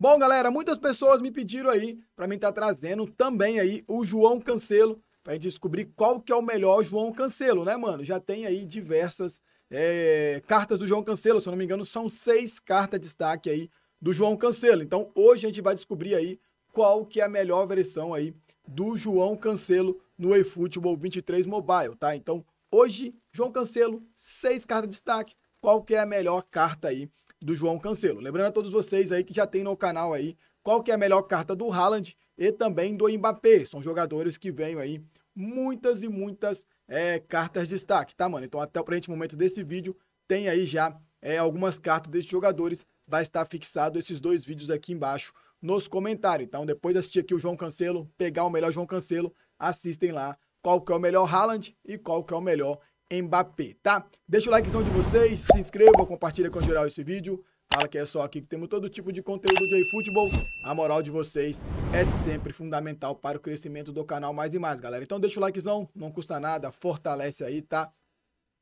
Bom, galera, muitas pessoas me pediram aí para mim estar tá trazendo também aí o João Cancelo para descobrir qual que é o melhor João Cancelo, né, mano? Já tem aí diversas é, cartas do João Cancelo, se eu não me engano, são seis cartas de destaque aí do João Cancelo. Então, hoje a gente vai descobrir aí qual que é a melhor versão aí do João Cancelo no eFootball 23 Mobile, tá? Então, hoje, João Cancelo, seis cartas de destaque, qual que é a melhor carta aí do João Cancelo. Lembrando a todos vocês aí que já tem no canal aí qual que é a melhor carta do Haaland e também do Mbappé. São jogadores que vêm aí muitas e muitas é, cartas de destaque, tá, mano? Então, até o presente momento desse vídeo, tem aí já é, algumas cartas desses jogadores. Vai estar fixado esses dois vídeos aqui embaixo nos comentários. Então, depois de assistir aqui o João Cancelo, pegar o melhor João Cancelo, assistem lá qual que é o melhor Haaland e qual que é o melhor Mbappé, tá? Deixa o likezão de vocês, se inscreva, compartilha com geral esse vídeo. Fala que é só aqui que temos todo tipo de conteúdo de futebol. A moral de vocês é sempre fundamental para o crescimento do canal mais e mais, galera. Então deixa o likezão, não custa nada, fortalece aí, tá?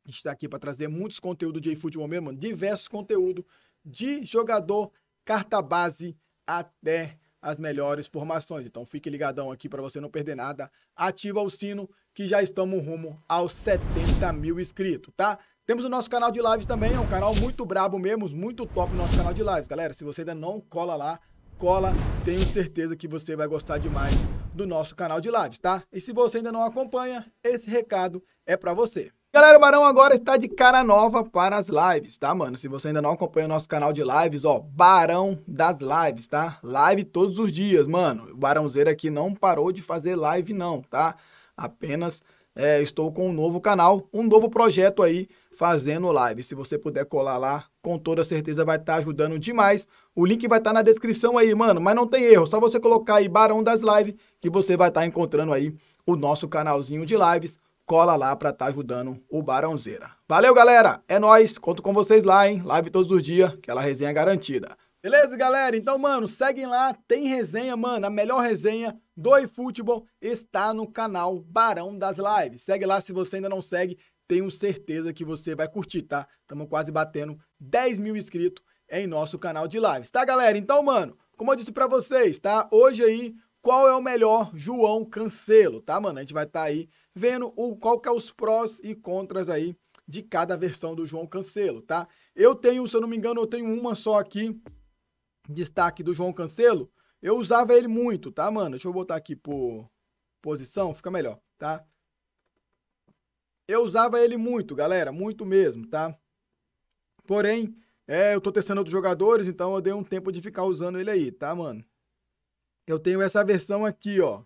A gente está aqui para trazer muitos conteúdos de futebol mesmo, diversos conteúdos de jogador, carta base até as melhores formações. Então fique ligadão aqui para você não perder nada. Ativa o sino que já estamos rumo aos 70 mil inscritos, tá? Temos o nosso canal de lives também, é um canal muito brabo mesmo, muito top o nosso canal de lives. Galera, se você ainda não cola lá, cola, tenho certeza que você vai gostar demais do nosso canal de lives, tá? E se você ainda não acompanha, esse recado é para você. Galera, o Barão agora está de cara nova para as lives, tá, mano? Se você ainda não acompanha o nosso canal de lives, ó, Barão das Lives, tá? Live todos os dias, mano. O Barãozeiro aqui não parou de fazer live, não, tá? Apenas é, estou com um novo canal, um novo projeto aí fazendo live. Se você puder colar lá, com toda certeza vai estar tá ajudando demais. O link vai estar tá na descrição aí, mano, mas não tem erro. Só você colocar aí Barão das Lives que você vai estar tá encontrando aí o nosso canalzinho de lives cola lá para estar tá ajudando o Barãozeira. Valeu, galera! É nós, conto com vocês lá, hein? Live todos os dias, aquela resenha é garantida. Beleza, galera? Então, mano, seguem lá, tem resenha, mano. A melhor resenha do eFootball está no canal Barão das Lives. Segue lá se você ainda não segue, tenho certeza que você vai curtir, tá? Estamos quase batendo 10 mil inscritos em nosso canal de lives, tá, galera? Então, mano, como eu disse para vocês, tá? Hoje aí, qual é o melhor João Cancelo, tá, mano? A gente vai estar tá aí vendo o, qual que é os prós e contras aí de cada versão do João Cancelo, tá? Eu tenho, se eu não me engano, eu tenho uma só aqui, destaque do João Cancelo. Eu usava ele muito, tá, mano? Deixa eu botar aqui por posição, fica melhor, tá? Eu usava ele muito, galera, muito mesmo, tá? Porém, é, eu tô testando outros jogadores, então eu dei um tempo de ficar usando ele aí, tá, mano? Eu tenho essa versão aqui, ó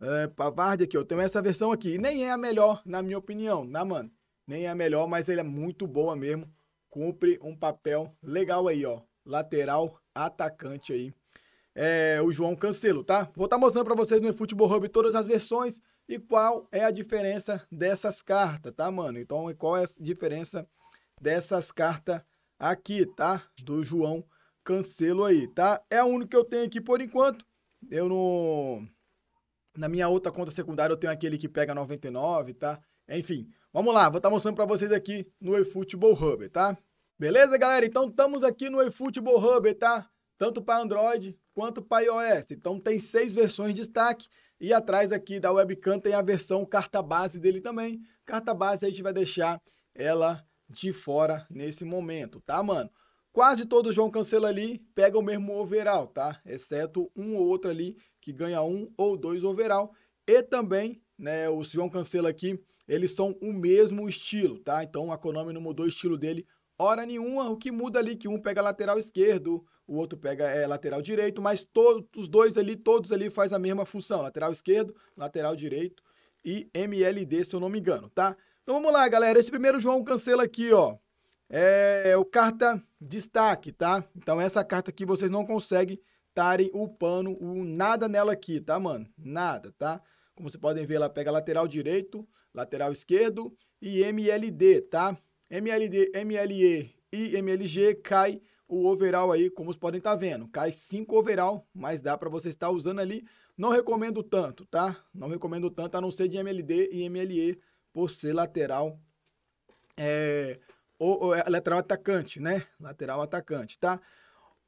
é, Pavard aqui, eu tenho essa versão aqui. E nem é a melhor, na minha opinião, na né, mano? Nem é a melhor, mas ele é muito boa mesmo. Cumpre um papel legal aí, ó. Lateral, atacante aí. É, o João Cancelo, tá? Vou estar tá mostrando para vocês no eFootball Hub todas as versões e qual é a diferença dessas cartas, tá, mano? Então, qual é a diferença dessas cartas aqui, tá? Do João Cancelo aí, tá? É a única que eu tenho aqui por enquanto. Eu não na minha outra conta secundária eu tenho aquele que pega 99, tá? Enfim, vamos lá, vou estar tá mostrando para vocês aqui no eFootball Hub, tá? Beleza, galera? Então estamos aqui no eFootball Hub, tá? Tanto para Android quanto para iOS. Então tem seis versões de destaque e atrás aqui da webcam tem a versão carta base dele também. Carta base a gente vai deixar ela de fora nesse momento, tá, mano? Quase todo João Cancela ali pega o mesmo overall, tá? Exceto um ou outro ali que ganha um ou dois overall. E também, né, o João Cancela aqui, eles são o mesmo estilo, tá? Então a Konami não mudou o estilo dele hora nenhuma. O que muda ali é que um pega lateral esquerdo, o outro pega é, lateral direito, mas todos os dois ali, todos ali faz a mesma função, lateral esquerdo, lateral direito e MLD, se eu não me engano, tá? Então vamos lá, galera. Esse primeiro João Cancela aqui, ó. É, é o carta destaque, tá? Então essa carta aqui vocês não conseguem estarem upando o nada nela aqui, tá, mano? Nada, tá? Como vocês podem ver, ela pega lateral direito, lateral esquerdo e MLD, tá? MLD, MLE e MLG cai o overall aí, como vocês podem estar tá vendo. Cai 5 overall, mas dá para você estar usando ali. Não recomendo tanto, tá? Não recomendo tanto, a não ser de MLD e MLE, por ser lateral é, ou, ou é lateral atacante, né? Lateral atacante, tá?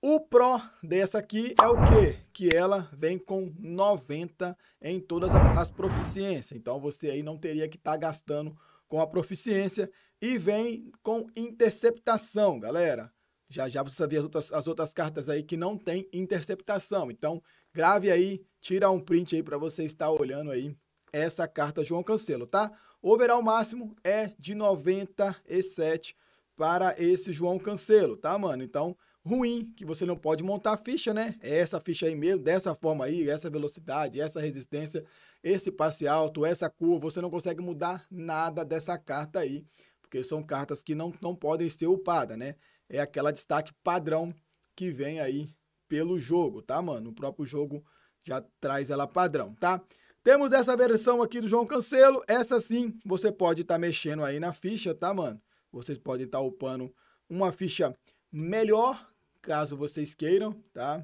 O Pro dessa aqui é o quê? Que ela vem com 90 em todas as proficiências. Então você aí não teria que estar tá gastando com a proficiência. E vem com interceptação, galera. Já já você sabia as outras, as outras cartas aí que não tem interceptação. Então grave aí, tira um print aí para você estar olhando aí essa carta João Cancelo, tá? Overall máximo é de 97 para esse João Cancelo, tá, mano? Então, ruim, que você não pode montar a ficha, né? É essa ficha aí mesmo, dessa forma aí, essa velocidade, essa resistência, esse passe alto, essa curva, você não consegue mudar nada dessa carta aí, porque são cartas que não, não podem ser upadas, né? É aquela destaque padrão que vem aí pelo jogo, tá, mano? O próprio jogo já traz ela padrão, tá? Temos essa versão aqui do João Cancelo. Essa sim, você pode estar tá mexendo aí na ficha, tá, mano? Vocês podem estar tá upando uma ficha melhor, caso vocês queiram, tá?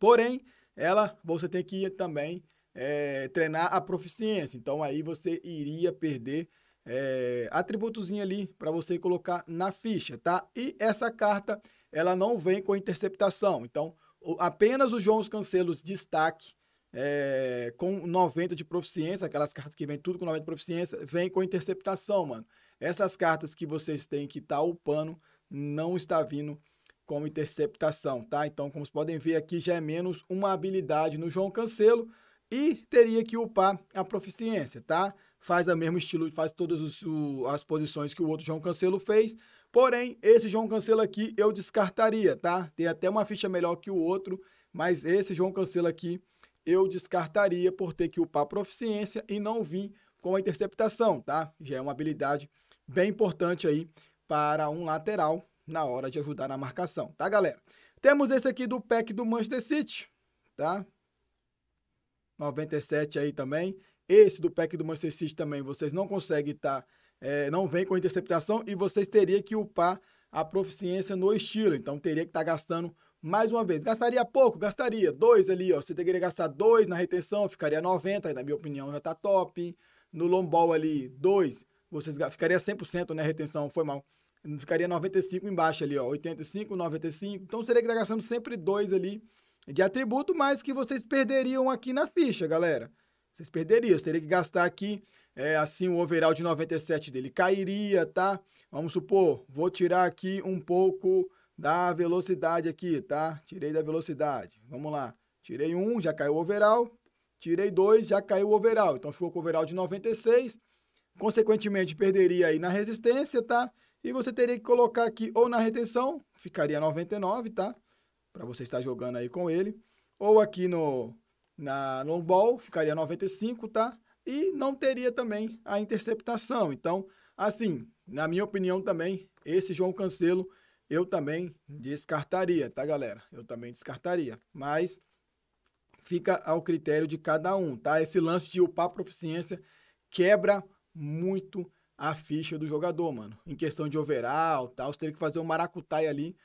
Porém, ela você tem que também é, treinar a proficiência. Então aí você iria perder é, atributozinho ali para você colocar na ficha, tá? E essa carta ela não vem com interceptação. Então apenas o João Cancelos destaque é, com 90 de proficiência, aquelas cartas que vem tudo com 90 de proficiência, vem com interceptação, mano. Essas cartas que vocês têm que estar tá upando não está vindo com interceptação, tá? Então, como vocês podem ver aqui, já é menos uma habilidade no João Cancelo e teria que upar a proficiência, tá? Faz o mesmo estilo, faz todas os, o, as posições que o outro João Cancelo fez, porém, esse João Cancelo aqui eu descartaria, tá? Tem até uma ficha melhor que o outro, mas esse João Cancelo aqui eu descartaria por ter que upar proficiência e não vir com a interceptação, tá? Já é uma habilidade bem importante aí para um lateral na hora de ajudar na marcação, tá, galera? Temos esse aqui do pack do Manchester City, tá? 97 aí também. Esse do pack do Manchester City também vocês não conseguem tá, é, não vem com interceptação e vocês teriam que upar a proficiência no estilo. Então teria que estar tá gastando mais uma vez, gastaria pouco? Gastaria. Dois ali, ó. Você teria que gastar dois na retenção, ficaria 90, aí, na minha opinião já tá top. No lombol ali, dois, vocês ficaria 100% na né, retenção, foi mal. Ficaria 95 embaixo ali, ó. 85, 95. Então, seria que tá gastando sempre dois ali de atributo, mas que vocês perderiam aqui na ficha, galera. Vocês perderiam, você teria que gastar aqui, é, assim o overall de 97 dele cairia, tá? Vamos supor, vou tirar aqui um pouco da velocidade aqui, tá? Tirei da velocidade. Vamos lá. Tirei 1, um, já caiu o overall. Tirei 2, já caiu o overall. Então ficou com o overall de 96. Consequentemente, perderia aí na resistência, tá? E você teria que colocar aqui ou na retenção, ficaria 99, tá? Para você estar jogando aí com ele. Ou aqui no, na, no ball, ficaria 95, tá? E não teria também a interceptação. Então, assim, na minha opinião também, esse João Cancelo eu também descartaria, tá, galera? Eu também descartaria. Mas fica ao critério de cada um, tá? Esse lance de upar proficiência quebra muito a ficha do jogador, mano. Em questão de overall, tal, você teria que fazer um maracutai ali,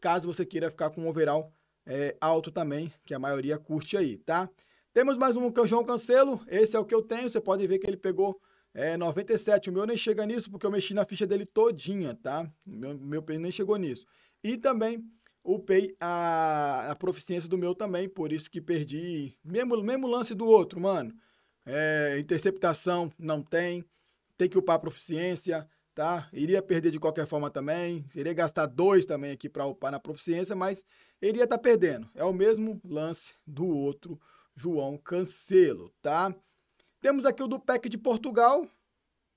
caso você queira ficar com um overall é, alto também, que a maioria curte aí, tá? Temos mais um João Cancelo, esse é o que eu tenho, você pode ver que ele pegou é, 97. O meu nem chega nisso, porque eu mexi na ficha dele todinha, tá? Meu, meu Pay nem chegou nisso. E também upei a, a proficiência do meu também, por isso que perdi. Mesmo, mesmo lance do outro, mano. É, interceptação não tem. Tem que upar a proficiência, tá? Iria perder de qualquer forma também. Iria gastar dois também aqui para upar na proficiência, mas iria estar tá perdendo. É o mesmo lance do outro João Cancelo, tá? Temos aqui o do PEC de Portugal.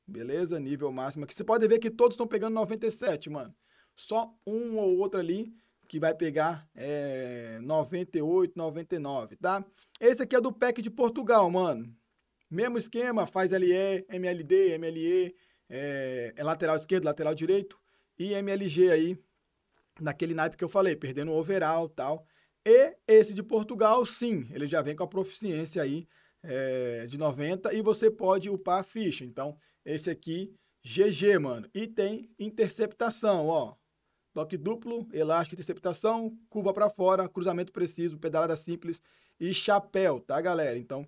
Beleza, nível máximo. Aqui você pode ver que todos estão pegando 97, mano. Só um ou outro ali que vai pegar é, 98, 99, tá? Esse aqui é do PEC de Portugal, mano. Mesmo esquema, faz LE, MLD, MLE, é, é lateral esquerdo, lateral direito e MLG aí, naquele naipe que eu falei, perdendo o overall tal. E esse de Portugal, sim, ele já vem com a proficiência aí é, de 90 e você pode upar a ficha. Então, esse aqui, GG, mano. E tem interceptação, ó. Toque duplo, elástico, interceptação, curva para fora, cruzamento preciso, pedalada simples e chapéu, tá, galera? Então,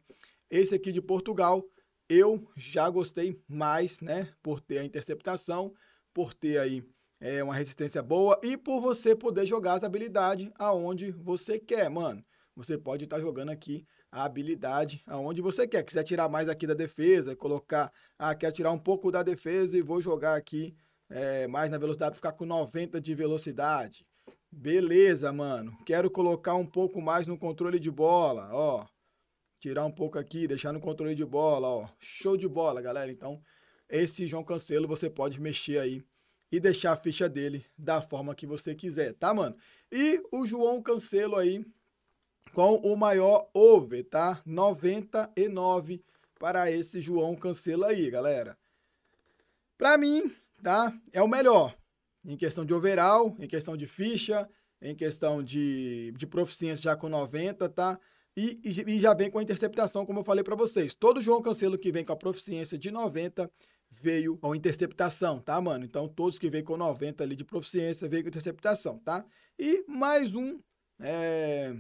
esse aqui de Portugal, eu já gostei mais, né? Por ter a interceptação, por ter aí é, uma resistência boa e por você poder jogar as habilidades aonde você quer, mano. Você pode estar tá jogando aqui a habilidade aonde você quer. Quiser tirar mais aqui da defesa, colocar, ah, quero tirar um pouco da defesa e vou jogar aqui é, mais na velocidade, ficar com 90 de velocidade. Beleza, mano. Quero colocar um pouco mais no controle de bola, ó. Tirar um pouco aqui, deixar no controle de bola, ó. Show de bola, galera. Então, esse João Cancelo você pode mexer aí e deixar a ficha dele da forma que você quiser, tá, mano? E o João Cancelo aí, com o maior over, tá? 99 para esse João Cancela aí, galera. Para mim, tá? É o melhor em questão de overall, em questão de ficha, em questão de, de proficiência já com 90, tá? E, e, e já vem com a interceptação, como eu falei para vocês. Todo João Cancelo que vem com a proficiência de 90 veio com interceptação, tá, mano? Então, todos que vêm com 90 ali de proficiência veio com interceptação, tá? E mais um, é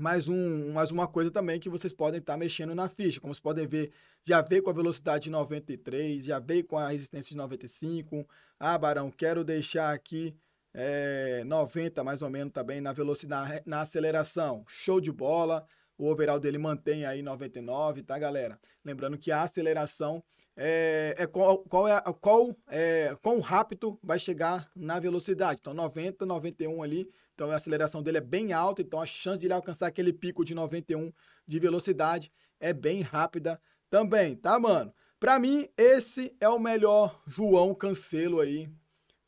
mais, um, mais uma coisa também que vocês podem estar tá mexendo na ficha. Como vocês podem ver, já veio com a velocidade de 93, já veio com a resistência de 95. Ah, Barão, quero deixar aqui é, eh, 90 mais ou menos também na velocidade, na aceleração. Show de bola. O overall dele mantém aí 99, tá, galera? Lembrando que a aceleração é, é qual, qual, é, qual é, quão rápido vai chegar na velocidade. Então, 90, 91 ali, então a aceleração dele é bem alta, então a chance de ele alcançar aquele pico de 91 de velocidade é bem rápida também, tá, mano? Para mim, esse é o melhor João Cancelo aí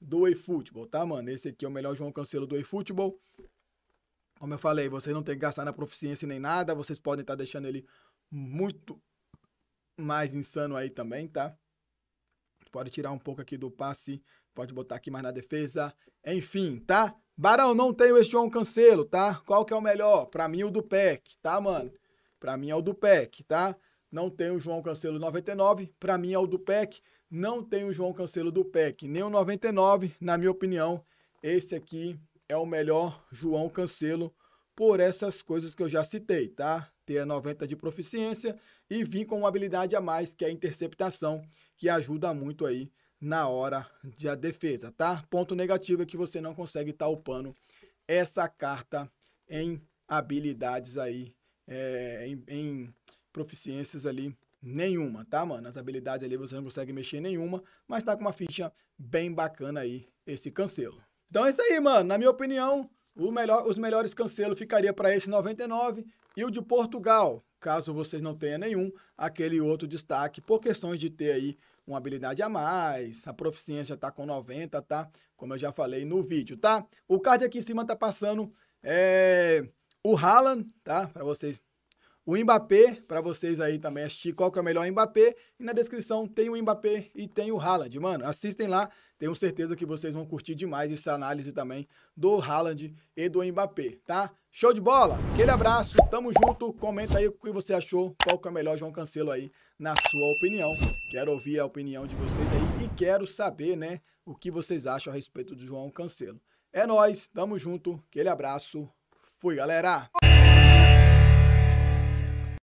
do eFootball, tá, mano? Esse aqui é o melhor João Cancelo do eFootball. Como eu falei, vocês não tem que gastar na proficiência nem nada, vocês podem estar tá deixando ele muito mais insano aí também, tá? Pode tirar um pouco aqui do passe, pode botar aqui mais na defesa. Enfim, tá? Barão, não tenho este João Cancelo, tá? Qual que é o melhor? Pra mim, o do PEC, tá, mano? Pra mim é o do PEC, tá? Não tem o João Cancelo 99, pra mim é o do PEC. Não tem o João Cancelo do PEC, nem o 99, na minha opinião. Esse aqui é o melhor João Cancelo por essas coisas que eu já citei, tá? Ter a 90 de proficiência e vir com uma habilidade a mais, que é a interceptação, que ajuda muito aí na hora de a defesa, tá? Ponto negativo é que você não consegue estar tá upando essa carta em habilidades aí, é, em, em proficiências ali nenhuma, tá, mano? As habilidades ali você não consegue mexer em nenhuma, mas tá com uma ficha bem bacana aí esse cancelo. Então é isso aí, mano. Na minha opinião, melhor, os melhores cancelo ficaria para esse 99 e o de Portugal, caso vocês não tenham nenhum, aquele outro destaque por questões de ter aí uma habilidade a mais, a proficiência está com 90, tá? Como eu já falei no vídeo, tá? O card aqui em cima está passando é, o Haaland, tá? Para vocês o Mbappé, para vocês aí também assistir qual que é o melhor Mbappé. E na descrição tem o Mbappé e tem o Haaland. Mano, assistem lá, tenho certeza que vocês vão curtir demais essa análise também do Haaland e do Mbappé, tá? Show de bola! Aquele abraço, tamo junto, comenta aí o que você achou, qual que é o melhor João Cancelo aí, na sua opinião. Quero ouvir a opinião de vocês aí e quero saber, né, o que vocês acham a respeito do João Cancelo. É nós, tamo junto, aquele abraço, fui galera!